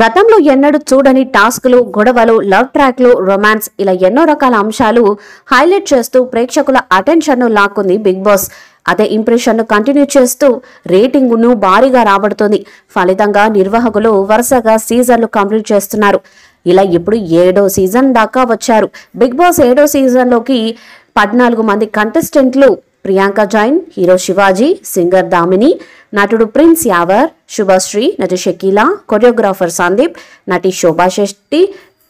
గతంలో ఎన్నడూ చూడని టాస్క్లు గొడవలు లవ్ ట్రాక్లు రొమాన్స్ ఇలా ఎన్నో రకాల అంశాలు హైలైట్ చేస్తూ ప్రేక్షకుల అటెన్షన్ను లాక్కుంది బిగ్ బాస్ అదే ఇంప్రెషన్ను కంటిన్యూ చేస్తూ రేటింగ్ను భారీగా రాబడుతుంది ఫలితంగా నిర్వాహకులు వరుసగా సీజన్లు కంప్లీట్ చేస్తున్నారు ఇలా ఇప్పుడు ఏడో సీజన్ దాకా వచ్చారు బిగ్ బాస్ ఏడో సీజన్లోకి పద్నాలుగు మంది కంటెస్టెంట్లు ప్రియాంక జైన్ హీరో శివాజీ సింగర్ దామిని నటుడు ప్రిన్స్ యావర్ శుభశ్రీ నటి షకీలా కొరియోగ్రాఫర్ సందీప్ నటి శోభా శెట్టి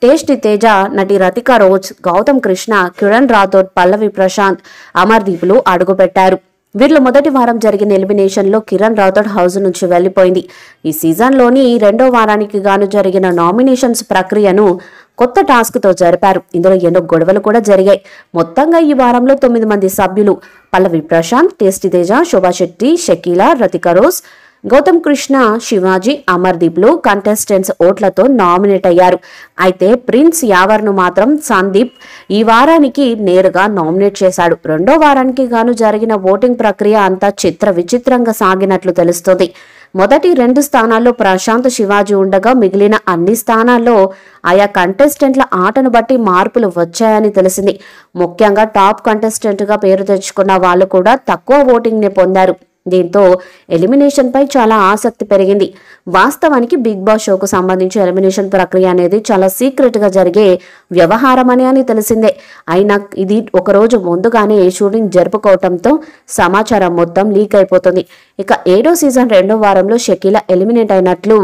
టేస్టి తేజ నటి రతిక రోజ్ గౌతమ్ కృష్ణ కిరణ్ రాథోడ్ పల్లవి ప్రశాంత్ అమర్దీప్లు అడుగుపెట్టారు వీరిలో మొదటి వారం జరిగిన ఎలిమినేషన్లో కిరణ్ రాథోడ్ హౌస్ నుంచి వెళ్లిపోయింది ఈ సీజన్లోని రెండో వారానికి గాను జరిగిన నామినేషన్స్ ప్రక్రియను కొత్త టాస్క్తో జరిపారు ఇందులో ఎన్నో గొడవలు కూడా జరిగాయి మొత్తంగా ఈ వారంలో తొమ్మిది మంది సభ్యులు పల్లవి ప్రశాంత్ టేస్టీ తేజ శోభా శెట్టి షకీల రతిక రోజ్ గౌతమ్ కృష్ణ శివాజీ అమర్దీప్లు కంటెస్టెంట్స్ ఓట్లతో నామినేట్ అయ్యారు అయితే ప్రిన్స్ యావర్ను మాత్రం సందీప్ ఈ వారానికి నేరుగా నామినేట్ చేశాడు రెండో వారానికి గాను జరిగిన ఓటింగ్ ప్రక్రియ అంతా చిత్ర విచిత్రంగా సాగినట్లు తెలుస్తోంది మొదటి రెండు స్థానాల్లో ప్రశాంత్ శివాజీ ఉండగా మిగిలిన అన్ని స్థానాల్లో ఆయా కంటెస్టెంట్ల ఆటను బట్టి మార్పులు వచ్చాయని తెలిసింది ముఖ్యంగా టాప్ కంటెస్టెంట్గా పేరు తెచ్చుకున్న వాళ్ళు కూడా తక్కువ ఓటింగ్ని పొందారు దీంతో ఎలిమినేషన్ పై చాలా ఆసక్తి పెరిగింది వాస్తవానికి బిగ్ బాస్ షోకు సంబంధించి ఎలిమినేషన్ ప్రక్రియ అనేది చాలా సీక్రెట్ గా జరిగే వ్యవహారం అని తెలిసిందే అయినా ఇది ఒకరోజు ముందుగానే షూటింగ్ జరుపుకోవటంతో సమాచారం మొత్తం లీక్ అయిపోతుంది ఇక ఏడో సీజన్ రెండో వారంలో షకీల ఎలిమినేట్ అయినట్లు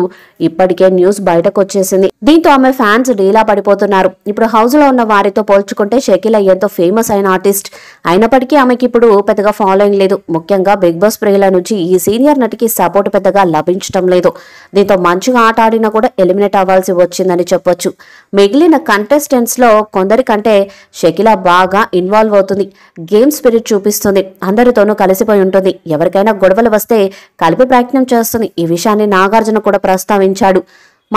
ఇప్పటికే న్యూస్ బయటకు వచ్చేసింది దీంతో ఆమె ఫ్యాన్స్ డీలా పడిపోతున్నారు ఇప్పుడు హౌస్లో ఉన్న వారితో పోల్చుకుంటే షకీల ఎంతో ఫేమస్ అయిన ఆర్టిస్ట్ అయినప్పటికీ ఆమెకి ఇప్పుడు పెద్దగా ఫాలోయింగ్ లేదు ముఖ్యంగా బిగ్ బాస్ ప్రియుల నుంచి ఈ సీనియర్ నటికి సపోర్ట్ పెద్దగా లభించడం లేదు దీంతో మంచిగా ఆట ఆడినా కూడా ఎలిమినేట్ అవ్వాల్సి వచ్చిందని చెప్పొచ్చు మిగిలిన కంటెస్టెంట్స్లో కొందరికంటే షకిల బాగా ఇన్వాల్వ్ అవుతుంది గేమ్ స్పిరిట్ చూపిస్తుంది అందరితోనూ కలిసిపోయి ఉంటుంది ఎవరికైనా గొడవలు వస్తే కలిపి ప్రయత్నం చేస్తుంది ఈ విషయాన్ని నాగార్జున కూడా ప్రస్తావించాడు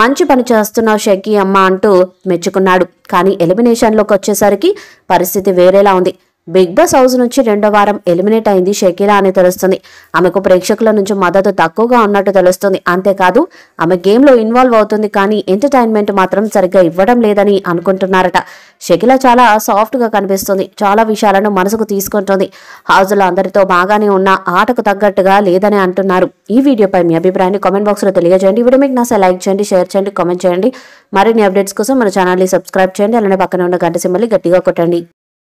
మంచి పని చేస్తున్నావు షకి అమ్మ అంటూ మెచ్చుకున్నాడు కానీ ఎలిమినేషన్లోకి వచ్చేసరికి పరిస్థితి వేరేలా ఉంది బిగ్ బాస్ హౌస్ నుంచి రెండో వారం ఎలిమినేట్ అయింది షకీలా అని తెలుస్తుంది ఆమెకు ప్రేక్షకుల నుంచి మద్దతు తక్కువగా ఉన్నట్టు తెలుస్తుంది అంతేకాదు ఆమె గేమ్లో ఇన్వాల్వ్ అవుతుంది కానీ ఎంటర్టైన్మెంట్ మాత్రం సరిగ్గా ఇవ్వడం లేదని అనుకుంటున్నారట షకీలా చాలా సాఫ్ట్గా కనిపిస్తుంది చాలా విషయాలను మనసుకు తీసుకుంటుంది హౌజ్లో అందరితో బాగానే ఉన్న ఆటకు తగ్గట్టుగా లేదని అంటున్నారు ఈ వీడియోపై మీ అభిప్రాయాన్ని కామెంట్ బాక్స్లో తెలియజేయండి వీడియో మీకు నాసే లైక్ చేయండి షేర్ చేయండి కామెంట్ చేయండి మరిన్ని అప్డేట్స్ కోసం మన ఛానల్ని సబ్స్క్రైబ్ చేయండి అలానే పక్కన ఉన్న గంట సింబల్ని గట్టిగా కొట్టండి